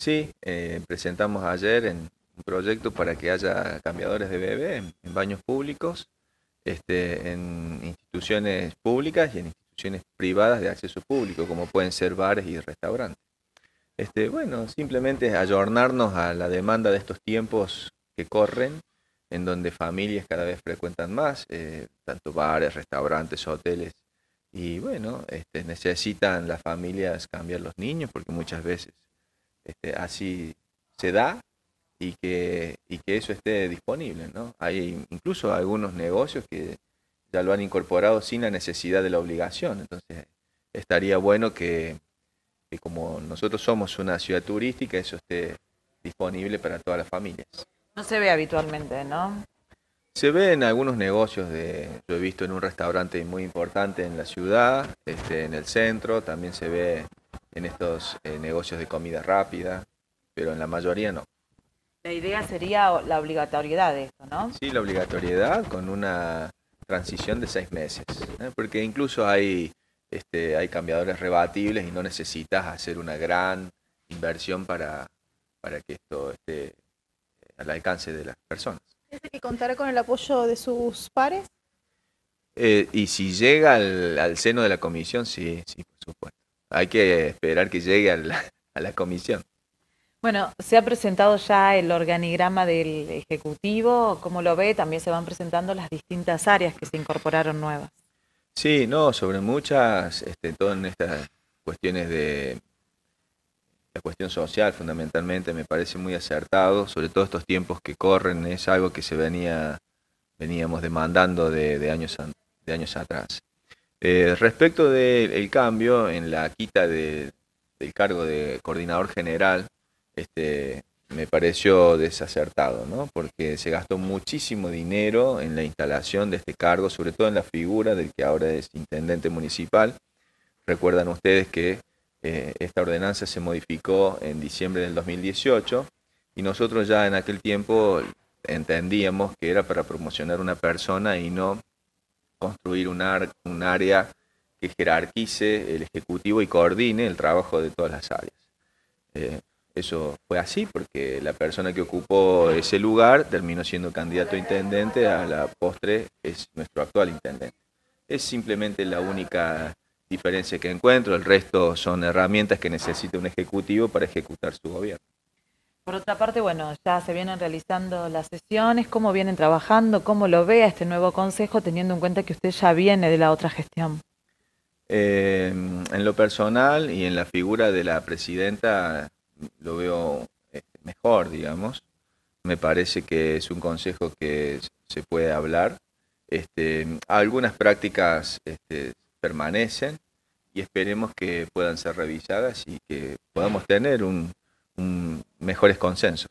Sí, eh, presentamos ayer un proyecto para que haya cambiadores de bebé en, baños públicos, este, en instituciones públicas y en instituciones privadas de acceso público, como pueden ser bares y restaurantes. Este, bueno, simplemente ayornarnos a la demanda de estos tiempos que corren, en donde familias cada vez frecuentan más, eh, tanto bares, restaurantes, hoteles, y bueno, este, necesitan las familias cambiar los niños porque muchas veces este, así se da y que, y que eso esté disponible. ¿no? Hay incluso algunos negocios que ya lo han incorporado sin la necesidad de la obligación. Entonces, estaría bueno que, como nosotros somos una ciudad turística, eso esté disponible para todas las familias. No se ve habitualmente, ¿no? Se ve en algunos negocios, de, yo he visto en un restaurante muy importante en la ciudad, este, en el centro, también se ve en estos eh, negocios de comida rápida, pero en la mayoría no. La idea sería la obligatoriedad de esto, ¿no? Sí, la obligatoriedad con una transición de seis meses, ¿eh? porque incluso hay, este, hay cambiadores rebatibles y no necesitas hacer una gran inversión para, para que esto esté eh, al alcance de las personas. ¿Tiene que contar con el apoyo de sus pares? y si llega al, al, seno de la comisión, sí, sí, hay que esperar que llegue a la, comisión. Bueno, se ha presentado ya el organigrama del Ejecutivo, como lo ve, también se van presentando las distintas áreas que se incorporaron nuevas. Sí, no, sobre muchas, este, todas estas cuestiones de la cuestión social fundamentalmente me parece muy acertado, sobre todo estos tiempos que corren, es algo que se veníamos demandando de años, de años atrás. Eh, respecto del cambio en la quita del cargo de coordinador general, este, me pareció desacertado, ¿no? porque se gastó muchísimo dinero en la instalación de este cargo, sobre todo en la figura del que ahora es intendente municipal. Recuerdan ustedes que eh, esta ordenanza se modificó en diciembre del 2018 y nosotros ya en aquel tiempo entendíamos que era para promocionar una persona y no construir un, área que jerarquice el Ejecutivo y coordine el trabajo de todas las áreas. Eh, eso fue así porque la persona que ocupó ese lugar terminó siendo candidato a intendente, a la postre es nuestro actual intendente. Es simplemente la única diferencia que encuentro, el resto son herramientas que necesita un ejecutivo para ejecutar su gobierno. Por otra parte, bueno, ya se vienen realizando las sesiones, cómo vienen trabajando, cómo lo vea este nuevo consejo, teniendo en cuenta que usted ya viene de la otra gestión. Eh, en lo personal y en la figura de la presidenta lo veo eh, mejor, digamos. Me parece que es un consejo que se puede hablar. Este, algunas prácticas este, permanecen y esperemos que puedan ser revisadas y que podamos tener un mejores consensos.